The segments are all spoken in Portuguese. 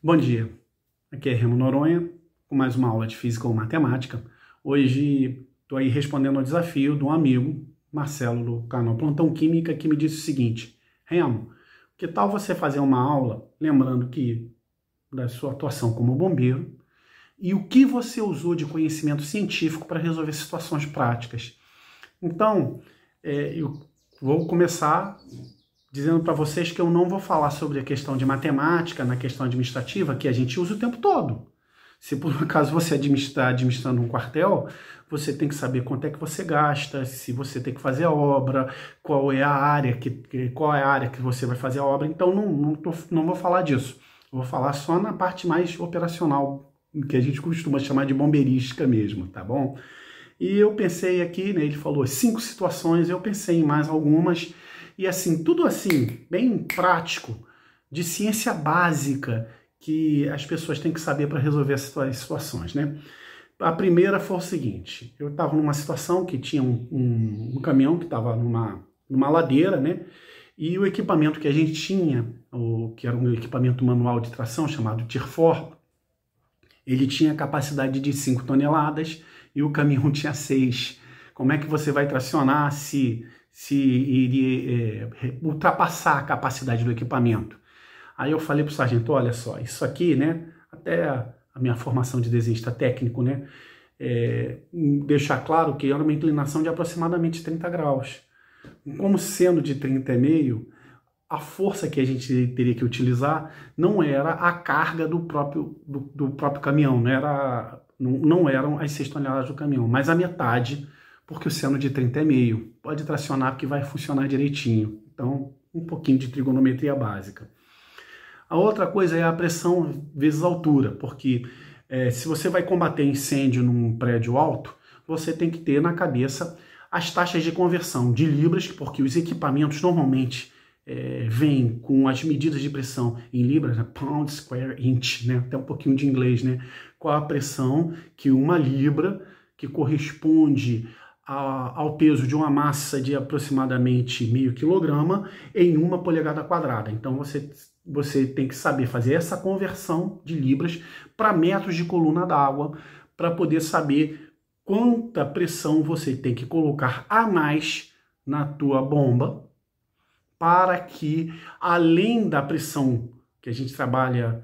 Bom dia, aqui é Remo Noronha com mais uma aula de Física ou Matemática. Hoje estou aí respondendo ao desafio de um amigo, Marcelo, do canal Plantão Química, que me disse o seguinte: Remo, que tal você fazer uma aula lembrando que da sua atuação como bombeiro e o que você usou de conhecimento científico para resolver situações práticas? Então, é, eu vou começar dizendo para vocês que eu não vou falar sobre a questão de matemática na questão administrativa, que a gente usa o tempo todo. Se por um acaso você está administrando um quartel, você tem que saber quanto é que você gasta, se você tem que fazer a obra, qual é a área que qual é a área que você vai fazer a obra. Então não não, tô, não vou falar disso. vou falar só na parte mais operacional, que a gente costuma chamar de bombeirística mesmo, tá bom? E eu pensei aqui, né, ele falou cinco situações, eu pensei em mais algumas e assim, tudo assim, bem prático, de ciência básica que as pessoas têm que saber para resolver as situações, né? A primeira foi o seguinte: eu estava numa situação que tinha um, um, um caminhão que estava numa, numa ladeira, né? E o equipamento que a gente tinha, o, que era um equipamento manual de tração chamado Tirfor, ele tinha capacidade de 5 toneladas e o caminhão tinha 6. Como é que você vai tracionar se se iria é, é, ultrapassar a capacidade do equipamento. Aí eu falei para o sargento, olha só, isso aqui, né, até a minha formação de desenhista técnico, né, é, hum, deixar claro que era uma inclinação de aproximadamente 30 graus. Como sendo de 30,5, a força que a gente teria que utilizar não era a carga do próprio, do, do próprio caminhão, não, era, não, não eram as 6 toneladas do caminhão, mas a metade, porque o seno de 30,5 pode tracionar porque vai funcionar direitinho. Então, um pouquinho de trigonometria básica. A outra coisa é a pressão vezes altura, porque é, se você vai combater incêndio num prédio alto, você tem que ter na cabeça as taxas de conversão de libras, porque os equipamentos normalmente é, vêm com as medidas de pressão em libras, né? pound square inch, né? até um pouquinho de inglês, né? qual a pressão que uma libra, que corresponde ao peso de uma massa de aproximadamente meio quilograma em uma polegada quadrada. Então você, você tem que saber fazer essa conversão de libras para metros de coluna d'água para poder saber quanta pressão você tem que colocar a mais na tua bomba para que além da pressão que a gente trabalha,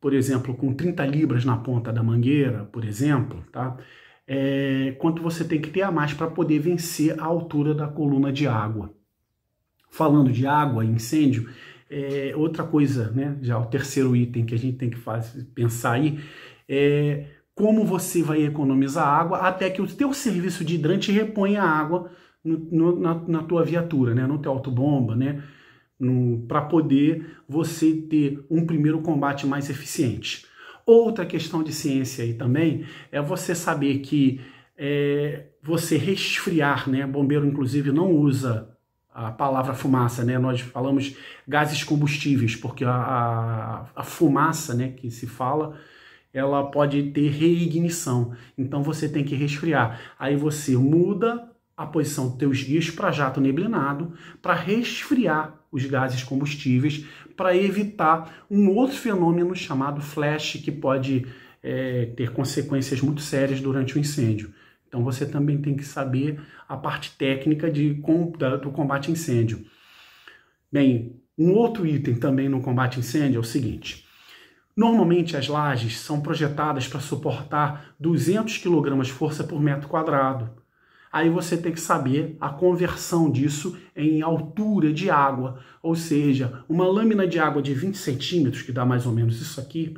por exemplo, com 30 libras na ponta da mangueira, por exemplo, tá? é, quanto você tem que ter a mais para poder vencer a altura da coluna de água. Falando de água, incêndio, é, outra coisa, né, já o terceiro item que a gente tem que fazer, pensar aí, é como você vai economizar água até que o teu serviço de hidrante reponha a água no, no, na, na, tua viatura, né, no teu autobomba, né, para poder você ter um primeiro combate mais eficiente. Outra questão de ciência aí também é você saber que é, você resfriar, né? Bombeiro, inclusive, não usa a palavra fumaça, né? Nós falamos gases combustíveis, porque a, a, a, fumaça, né, que se fala, ela pode ter reignição. Então você tem que resfriar. Aí você muda a posição dos teus guias para jato neblinado, para resfriar os gases combustíveis, para evitar um outro fenômeno chamado flash, que pode é, ter consequências muito sérias durante o incêndio. Então você também tem que saber a parte técnica de, da, do combate a incêndio. Bem, um outro item também no combate a incêndio é o seguinte. Normalmente as lajes são projetadas para suportar 200 kg força por metro quadrado aí você tem que saber a conversão disso em altura de água, ou seja, uma lâmina de água de 20 centímetros, que dá mais ou menos isso aqui,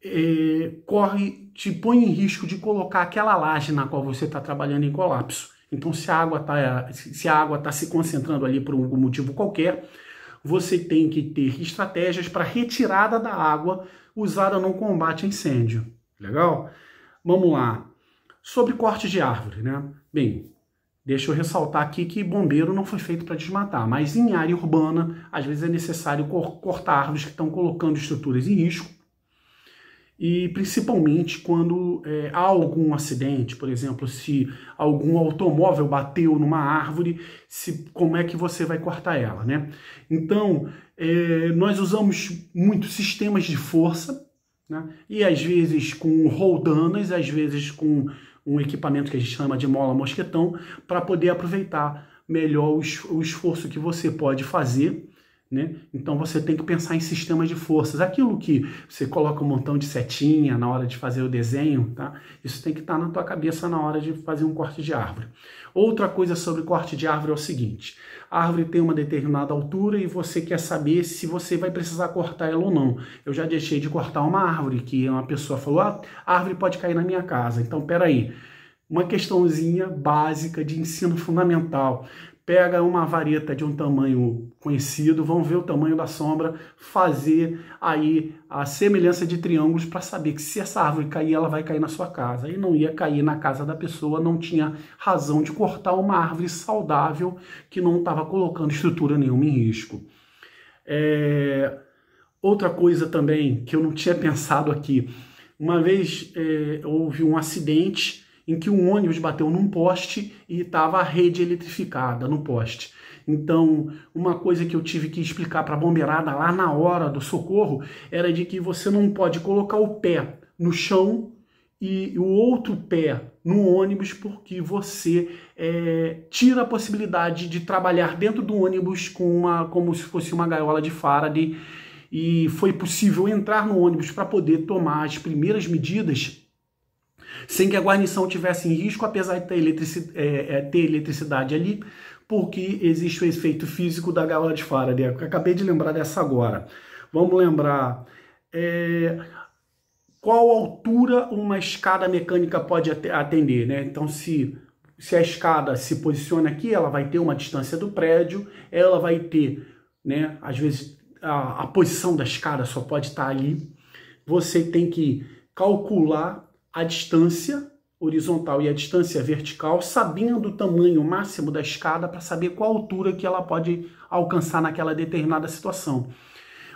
é, corre, te põe em risco de colocar aquela laje na qual você está trabalhando em colapso. Então, se a água está se, tá se concentrando ali por um motivo qualquer, você tem que ter estratégias para retirada da água usada no combate a incêndio. Legal? Vamos lá. Sobre corte de árvore, né? Bem, deixa eu ressaltar aqui que bombeiro não foi feito para desmatar, mas em área urbana, às vezes é necessário cortar árvores que estão colocando estruturas em risco, e principalmente quando é, há algum acidente, por exemplo, se algum automóvel bateu numa árvore, se, como é que você vai cortar ela, né? Então, é, nós usamos muitos sistemas de força, né? e às vezes com roldanas, às vezes com um equipamento que a gente chama de mola mosquetão, para poder aproveitar melhor o, esforço que você pode fazer né? Então você tem que pensar em sistemas de forças. Aquilo que você coloca um montão de setinha na hora de fazer o desenho, tá? isso tem que estar tá na tua cabeça na hora de fazer um corte de árvore. Outra coisa sobre corte de árvore é o seguinte: a árvore tem uma determinada altura e você quer saber se você vai precisar cortar ela ou não. Eu já deixei de cortar uma árvore que uma pessoa falou: ah, a árvore pode cair na minha casa. Então peraí. aí uma questãozinha básica de ensino fundamental pega uma vareta de um tamanho conhecido, vão ver o tamanho da sombra, fazer aí a semelhança de triângulos para saber que se essa árvore cair, ela vai cair na sua casa. E não ia cair na casa da pessoa, não tinha razão de cortar uma árvore saudável que não estava colocando estrutura nenhuma em risco. É... Outra coisa também que eu não tinha pensado aqui, uma vez é, houve um acidente em que um ônibus bateu num poste e estava a rede eletrificada no poste. Então, uma coisa que eu tive que explicar para a bombeirada lá na hora do socorro era de que você não pode colocar o pé no chão e o outro pé no ônibus porque você é, tira a possibilidade de trabalhar dentro do ônibus com uma, como se fosse uma gaiola de Faraday e foi possível entrar no ônibus para poder tomar as primeiras medidas sem que a guarnição tivesse em risco, apesar de ter, eletrici é, é, ter eletricidade ali, porque existe o efeito físico da gaiola de Faraday. Eu acabei de lembrar dessa agora. Vamos lembrar. É, qual altura uma escada mecânica pode atender, né? Então, se se a escada se posiciona aqui, ela vai ter uma distância do prédio, ela vai ter, né? Às vezes a, a posição da escada só pode estar ali. Você tem que calcular a distância horizontal e a distância vertical, sabendo o tamanho máximo da escada para saber qual altura que ela pode alcançar naquela determinada situação.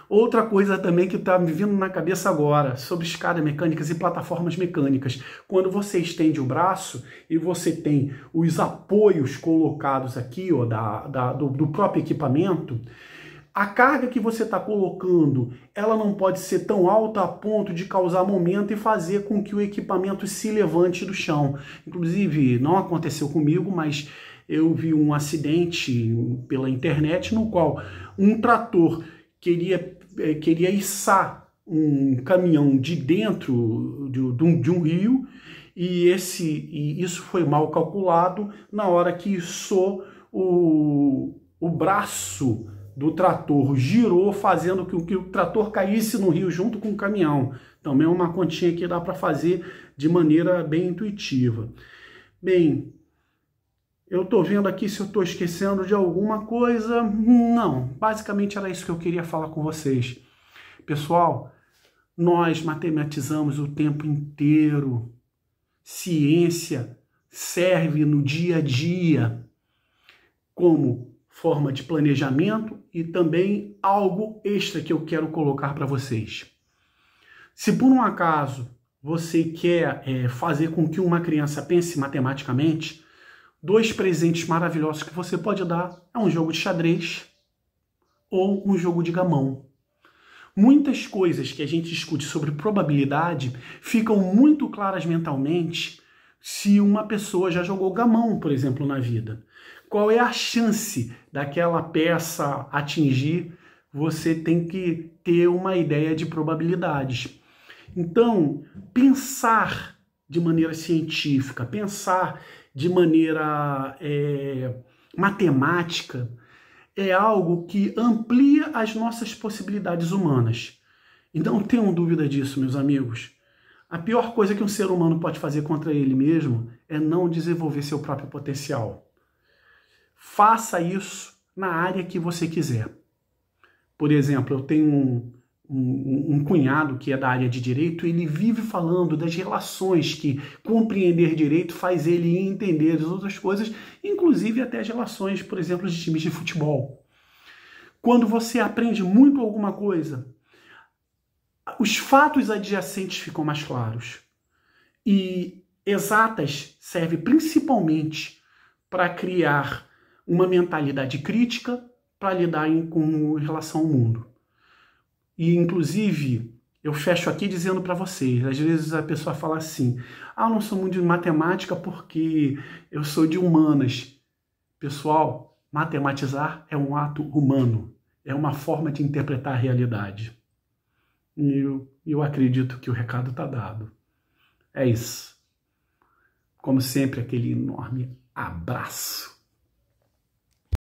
Outra coisa também que está me vindo na cabeça agora, sobre escadas mecânicas e plataformas mecânicas. Quando você estende o braço e você tem os apoios colocados aqui ó, da, da do, do próprio equipamento, a carga que você está colocando, ela não pode ser tão alta a ponto de causar momento e fazer com que o equipamento se levante do chão. Inclusive, não aconteceu comigo, mas eu vi um acidente pela internet no qual um trator queria, eh, queria içar um caminhão de dentro de, um, de um rio e, esse, e isso foi mal calculado na hora que içou o, o braço do trator girou, fazendo com que o trator caísse no rio junto com o caminhão. Também é uma continha que dá para fazer de maneira bem intuitiva. Bem, eu estou vendo aqui se eu estou esquecendo de alguma coisa. Não, basicamente era isso que eu queria falar com vocês. Pessoal, nós matematizamos o tempo inteiro. Ciência serve no dia a dia como forma de planejamento e também algo extra que eu quero colocar para vocês. Se por um acaso você quer é, fazer com que uma criança pense matematicamente, dois presentes maravilhosos que você pode dar é um jogo de xadrez ou um jogo de gamão. Muitas coisas que a gente discute sobre probabilidade ficam muito claras mentalmente se uma pessoa já jogou gamão, por exemplo, na vida qual é a chance daquela peça atingir, você tem que ter uma ideia de probabilidades. Então, pensar de maneira científica, pensar de maneira é, matemática, é algo que amplia as nossas possibilidades humanas. Então, tenham dúvida disso, meus amigos. A pior coisa que um ser humano pode fazer contra ele mesmo é não desenvolver seu próprio potencial faça isso na área que você quiser. Por exemplo, eu tenho um, um, um, cunhado que é da área de direito, ele vive falando das relações que compreender direito faz ele entender as outras coisas, inclusive até as relações, por exemplo, de times de futebol. Quando você aprende muito alguma coisa, os fatos adjacentes ficam mais claros. E exatas serve principalmente para criar uma mentalidade crítica para lidar em, com relação ao mundo. E, inclusive, eu fecho aqui dizendo para vocês, às vezes a pessoa fala assim, ah, não sou muito de matemática porque eu sou de humanas. Pessoal, matematizar é um ato humano, é uma forma de interpretar a realidade. E eu, eu acredito que o recado está dado. É isso. Como sempre, aquele enorme abraço.